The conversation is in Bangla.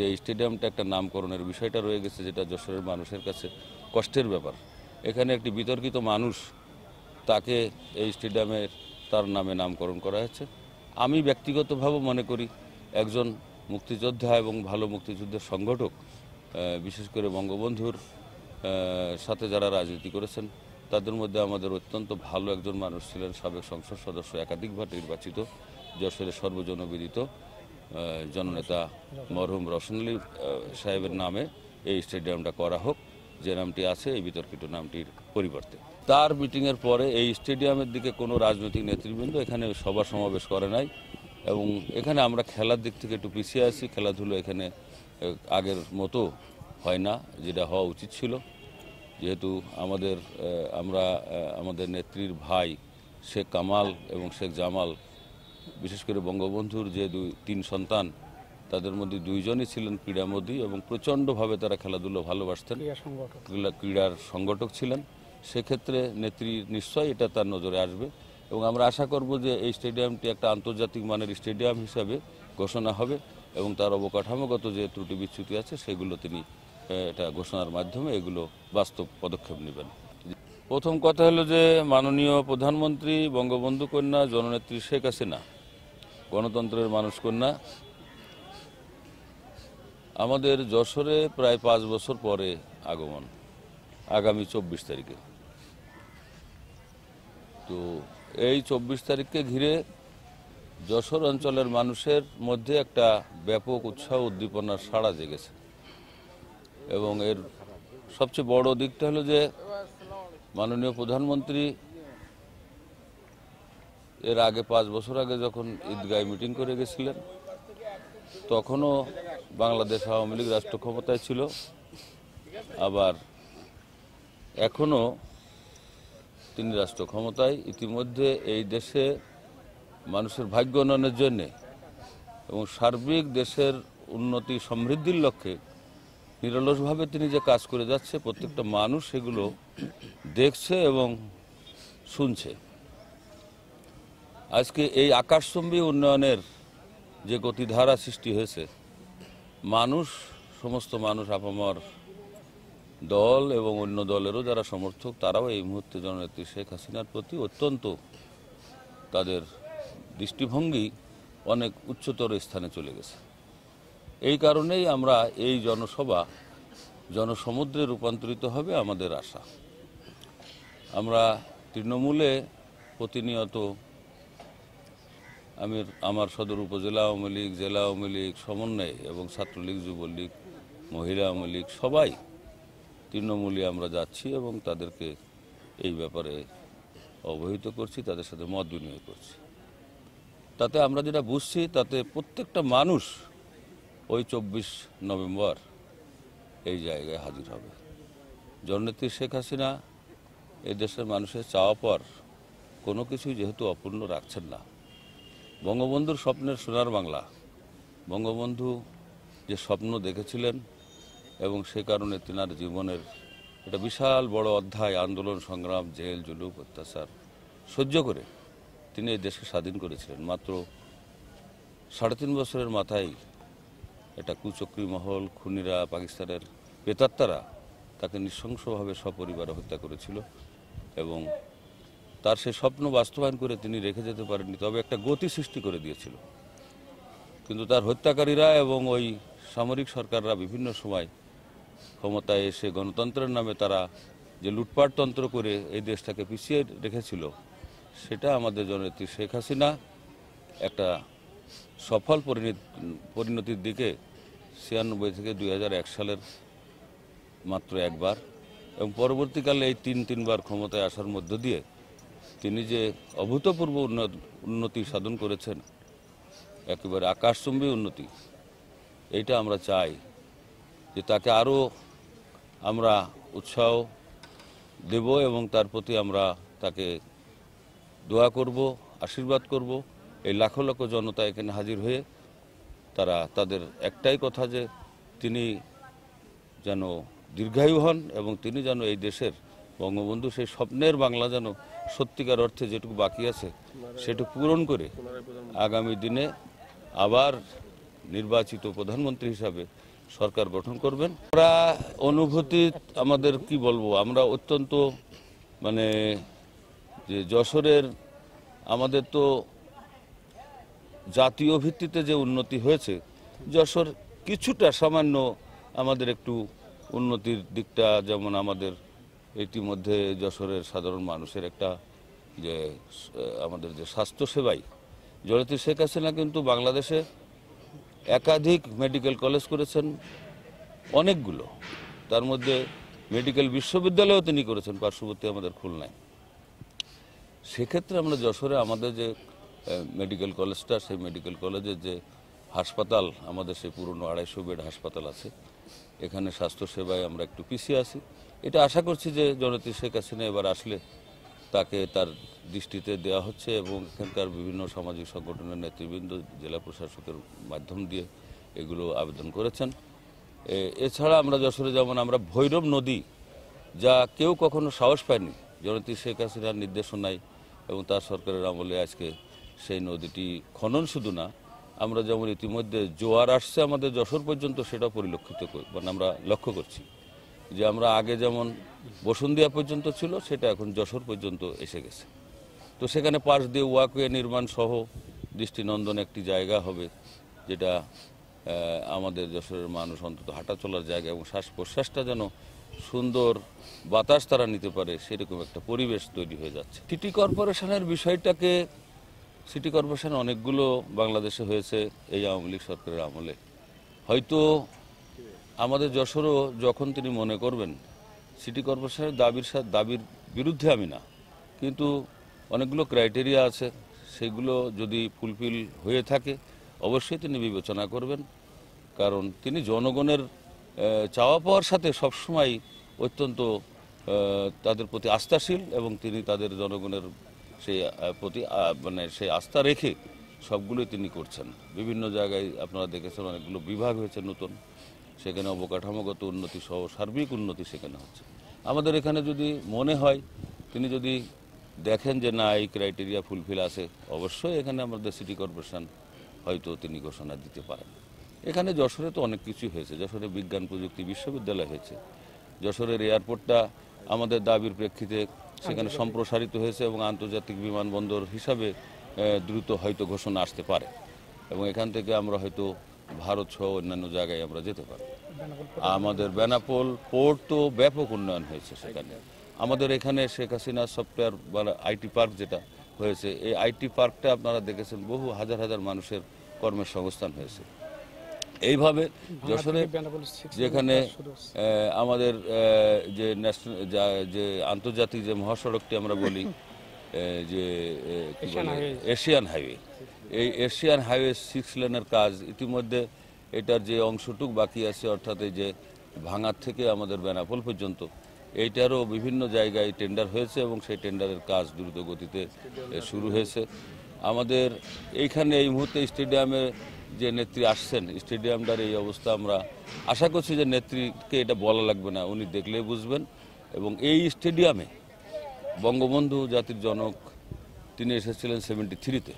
যে স্টেডিয়ামটা একটা নামকরণের বিষয়টা রয়ে গেছে যেটা যশোরের মানুষের কাছে কষ্টের ব্যাপার এখানে একটি বিতর্কিত মানুষ তাকে এই স্টেডিয়ামের তার নামে নামকরণ করা হয়েছে আমি ব্যক্তিগতভাবে মনে করি একজন মুক্তিযোদ্ধা এবং ভালো মুক্তিযুদ্ধের সংগঠক বিশেষ করে বঙ্গবন্ধুর সাথে যারা রাজনীতি করেছেন তাদের মধ্যে আমাদের অত্যন্ত ভালো একজন মানুষ ছিলেন সাবেক সংসদ সদস্য একাধিকবার নির্বাচিত যশোরের সর্বজনবিদিত জননেতা মরহুম রসনলি সাহেবের নামে এই স্টেডিয়ামটা করা হোক যে নামটি আছে এই বিতর্কিত নামটির পরিবর্তে তার মিটিংয়ের পরে এই স্টেডিয়ামের দিকে কোনো রাজনৈতিক নেতৃবৃন্দ এখানে সভা সমাবেশ করে নাই এবং এখানে আমরা খেলার দিক থেকে একটু পিছিয়ে আছি খেলাধুলো এখানে আগের মতো হয় না যেটা হওয়া উচিত ছিল যেহেতু আমাদের আমরা আমাদের নেত্রীর ভাই শেখ কামাল এবং শেখ জামাল বিশেষ করে বঙ্গবন্ধুর যে দুই তিন সন্তান তাদের মধ্যে দুইজনই ছিলেন ক্রীড়ামোদী এবং প্রচণ্ডভাবে তারা খেলাধুলো ভালোবাসতেন ক্রীড়ার সংগঠক ছিলেন সেক্ষেত্রে নেত্রী নিশ্চয়ই এটা তার নজরে আসবে এবং আমরা আশা করব যে এই স্টেডিয়ামটি একটা আন্তর্জাতিক মানের স্টেডিয়াম হিসাবে ঘোষণা হবে এবং তার অবকাঠামোগত যে ত্রুটি বিচ্ছুতি আছে সেগুলো তিনি এটা ঘোষণার মাধ্যমে এগুলো বাস্তব পদক্ষেপ নেবেন প্রথম কথা হলো যে মাননীয় প্রধানমন্ত্রী বঙ্গবন্ধু কন্যা জননেত্রী শেখ হাসিনা গণতন্ত্রের মানুষ কন্যা আমাদের যশোরে প্রায় পাঁচ বছর পরে আগমন আগামী চব্বিশ তারিখে তো এই চব্বিশ তারিখকে ঘিরে যশোর অঞ্চলের মানুষের মধ্যে একটা ব্যাপক উৎসাহ উদ্দীপনার সাড়া জেগেছে এবং এর সবচেয়ে বড় দিকটা হলো যে মাননীয় প্রধানমন্ত্রী এর আগে পাঁচ বছর আগে যখন ঈদগায় মিটিং করে গেছিলেন তখনও বাংলাদেশ আওয়ামী লীগ রাষ্ট্র ক্ষমতায় ছিল আবার এখনও তিনি রাষ্ট্র ক্ষমতায় ইতিমধ্যে এই দেশে মানুষের ভাগ্য উন্নয়নের জন্যে এবং সার্বিক দেশের উন্নতি সমৃদ্ধির লক্ষ্যে নিরলসভাবে তিনি যে কাজ করে যাচ্ছে প্রত্যেকটা মানুষ সেগুলো দেখছে এবং শুনছে আজকে এই আকাশচম্বী উন্নয়নের যে গতিধারা সৃষ্টি হয়েছে মানুষ সমস্ত মানুষ আপামর দল এবং অন্য দলেরও যারা সমর্থক তারাও এই মুহূর্তে জননেত্রী শেখ হাসিনার প্রতি অত্যন্ত তাদের দৃষ্টিভঙ্গি অনেক উচ্চতর স্থানে চলে গেছে এই কারণেই আমরা এই জনসভা জনসমুদ্রে রূপান্তরিত হবে আমাদের আশা আমরা তৃণমূলে প্রতিনিয়ত আমি আমার সদর উপজেলা আওয়ামী লীগ জেলা আওয়ামী লীগ সমন্বয় এবং ছাত্রলীগ যুবলীগ মহিলা আওয়ামী লীগ সবাই তৃণমূলে আমরা যাচ্ছি এবং তাদেরকে এই ব্যাপারে অবহিত করছি তাদের সাথে মত বিনিময় করছি তাতে আমরা যেটা বুঝছি তাতে প্রত্যেকটা মানুষ ওই চব্বিশ নভেম্বর এই জায়গায় হাজির হবে জননেত্রী শেখ হাসিনা এই দেশের মানুষের চাওয়া পর কোনো কিছুই যেহেতু অপূর্ণ রাখছেন না বঙ্গবন্ধুর স্বপ্নের সোনার বাংলা বঙ্গবন্ধু যে স্বপ্ন দেখেছিলেন এবং সে কারণে তেনার জীবনের একটা বিশাল বড় অধ্যায় আন্দোলন সংগ্রাম জেল জুলুক অত্যাচার সহ্য করে তিনি এই দেশকে স্বাধীন করেছিলেন মাত্র সাড়ে তিন বছরের মাথায় এটা কুচক্রি মহল খুনিরা পাকিস্তানের প্রেতাত্মারা তাকে নৃশংসভাবে সপরিবারে হত্যা করেছিল এবং তার সে স্বপ্ন বাস্তবায়ন করে তিনি রেখে যেতে পারেননি তবে একটা গতি সৃষ্টি করে দিয়েছিল কিন্তু তার হত্যাকারীরা এবং ওই সামরিক সরকাররা বিভিন্ন সময় ক্ষমতায় এসে গণতন্ত্রের নামে তারা যে লুটপাটতন্ত্র করে এই দেশটাকে পিছিয়ে রেখেছিল সেটা আমাদের জনতী শেখ হাসিনা একটা সফল পরিণতির দিকে ছিয়ানব্বই থেকে দুই সালের মাত্র একবার এবং পরবর্তীকালে এই তিন তিনবার ক্ষমতায় আসার মধ্য দিয়ে তিনি যে অভূতপূর্ব উন্নতি সাধন করেছেন একেবারে আকাশচুম্বী উন্নতি এইটা আমরা চাই যে তাকে আরও আমরা উৎসাহ দেব এবং তার প্রতি আমরা তাকে দোয়া করব আশীর্বাদ করব এই লাখো লাখো জনতা এখানে হাজির হয়ে তারা তাদের একটাই কথা যে তিনি যেন দীর্ঘায়ু হন এবং তিনি যেন এই দেশের বঙ্গবন্ধু সেই স্বপ্নের বাংলা যেন সত্যিকার অর্থে যেটুকু বাকি আছে সেটুকু পূরণ করে আগামী দিনে আবার নির্বাচিত প্রধানমন্ত্রী হিসাবে সরকার গঠন করবেন আমরা অনুভূতি আমাদের কি বলবো আমরা অত্যন্ত মানে যে যশোরের আমাদের তো জাতীয় ভিত্তিতে যে উন্নতি হয়েছে যশোর কিছুটা সামান্য আমাদের একটু উন্নতির দিকটা যেমন আমাদের ইতিমধ্যে যশোরের সাধারণ মানুষের একটা যে আমাদের যে স্বাস্থ্যসেবাই জড়িত শেখ হাসিনা কিন্তু বাংলাদেশে একাধিক মেডিকেল কলেজ করেছেন অনেকগুলো তার মধ্যে মেডিকেল বিশ্ববিদ্যালয়ও তিনি করেছেন পার্শ্ববর্তী আমাদের খুলনায় সেক্ষেত্রে আমরা যশোরে আমাদের যে মেডিকেল কলেজটা সেই মেডিকেল কলেজের যে হাসপাতাল আমাদের সেই পুরনো আড়াইশো বেড হাসপাতাল আছে এখানে স্বাস্থ্যসেবায় আমরা একটু পিছিয়ে আছি এটা আশা করছি যে জনতি শেখ হাসিনা এবার আসলে তাকে তার দৃষ্টিতে দেওয়া হচ্ছে এবং এখানকার বিভিন্ন সামাজিক সংগঠনের নেতৃবৃন্দ জেলা প্রশাসকের মাধ্যম দিয়ে এগুলো আবেদন করেছেন এছাড়া আমরা যশোরে যেমন আমরা ভৈরব নদী যা কেউ কখনো সাহস পায়নি জনতি শেখ হাসিনার নির্দেশনায় এবং তার সরকারের আমলে আজকে সেই নদীটি খনন শুধু না আমরা যেমন ইতিমধ্যে জোয়ার আসছে আমাদের যশোর পর্যন্ত সেটা পরিলক্ষিত মানে আমরা লক্ষ্য করছি যে আমরা আগে যেমন বসুন্ধিয়া পর্যন্ত ছিল সেটা এখন যশোর পর্যন্ত এসে গেছে তো সেখানে পাশ দিয়ে ওয়াকওয়ে নির্মাণ সহ দৃষ্টিনন্দন একটি জায়গা হবে যেটা আমাদের যশোরের মানুষ অন্তত হাঁটা চলার জায়গা এবং শ্বাস প্রশ্বাসটা যেন সুন্দর বাতাস তারা নিতে পারে সেরকম একটা পরিবেশ তৈরি হয়ে যাচ্ছে সিটি কর্পোরেশনের বিষয়টাকে সিটি কর্পোরেশন অনেকগুলো বাংলাদেশে হয়েছে এই আওয়ামী লীগ সরকারের আমলে হয়তো আমাদের যশোরও যখন তিনি মনে করবেন সিটি কর্পোরেশনের দাবির দাবির বিরুদ্ধে আমি না কিন্তু অনেকগুলো ক্রাইটেরিয়া আছে সেগুলো যদি ফুলফিল হয়ে থাকে অবশ্যই তিনি বিবেচনা করবেন কারণ তিনি জনগণের চাওয়া পাওয়ার সাথে সবসময় অত্যন্ত তাদের প্রতি আস্থাশীল এবং তিনি তাদের জনগণের সেই প্রতি মানে সেই আস্থা রেখে সবগুলোই তিনি করছেন বিভিন্ন জায়গায় আপনারা দেখেছেন অনেকগুলো বিভাগ হয়েছে নতুন সেখানে অবকাঠামোগত উন্নতি সহ সার্বিক উন্নতি সেখানে হচ্ছে আমাদের এখানে যদি মনে হয় তিনি যদি দেখেন যে না এই ক্রাইটেরিয়া ফুলফিল আছে অবশ্যই এখানে আমাদের সিটি কর্পোরেশন হয়তো তিনি ঘোষণা দিতে পারেন এখানে যশোরে তো অনেক কিছুই হয়েছে যশোরে বিজ্ঞান প্রযুক্তি বিশ্ববিদ্যালয় হয়েছে যশোরের এয়ারপোর্টটা আমাদের দাবির প্রেক্ষিতে সেখানে সম্প্রসারিত হয়েছে এবং আন্তর্জাতিক বিমানবন্দর হিসাবে দ্রুত হয়তো ঘোষণা আসতে পারে এবং এখান থেকে আমরা হয়তো ভারত সহ অন্যান্য জায়গায় আমরা যেতে পারি আমাদের বেনাপোল পোর্ট তো ব্যাপক উন্নয়ন হয়েছে সেখানে আমাদের এখানে শেখ হাসিনা সফটওয়্যার বা আইটি পার্ক যেটা হয়েছে এই আইটি পার্কটা আপনারা দেখেছেন বহু হাজার হাজার মানুষের কর্মের সংস্থান হয়েছে এইভাবে যশোরে যেখানে আমাদের যে ন্যাশনাল যে আন্তর্জাতিক যে মহাসড়কটি আমরা বলি যে এশিয়ান হাইওয়ে এই এশিয়ান হাইওয়ে সিক্স লেনের কাজ ইতিমধ্যে এটার যে অংশটুক বাকি আছে অর্থাৎ এই যে ভাঙার থেকে আমাদের বেনাপোল পর্যন্ত এইটারও বিভিন্ন জায়গায় টেন্ডার হয়েছে এবং সেই টেন্ডারের কাজ দ্রুত গতিতে শুরু হয়েছে আমাদের এইখানে এই মুহূর্তে স্টেডিয়ামে যে নেত্রী আসছেন স্টেডিয়ামটার এই অবস্থা আমরা আশা করছি যে নেত্রীকে এটা বলা লাগবে না উনি দেখলে বুঝবেন এবং এই স্টেডিয়ামে বঙ্গবন্ধু জাতির জনক তিনি এসেছিলেন সেভেন্টি থ্রিতে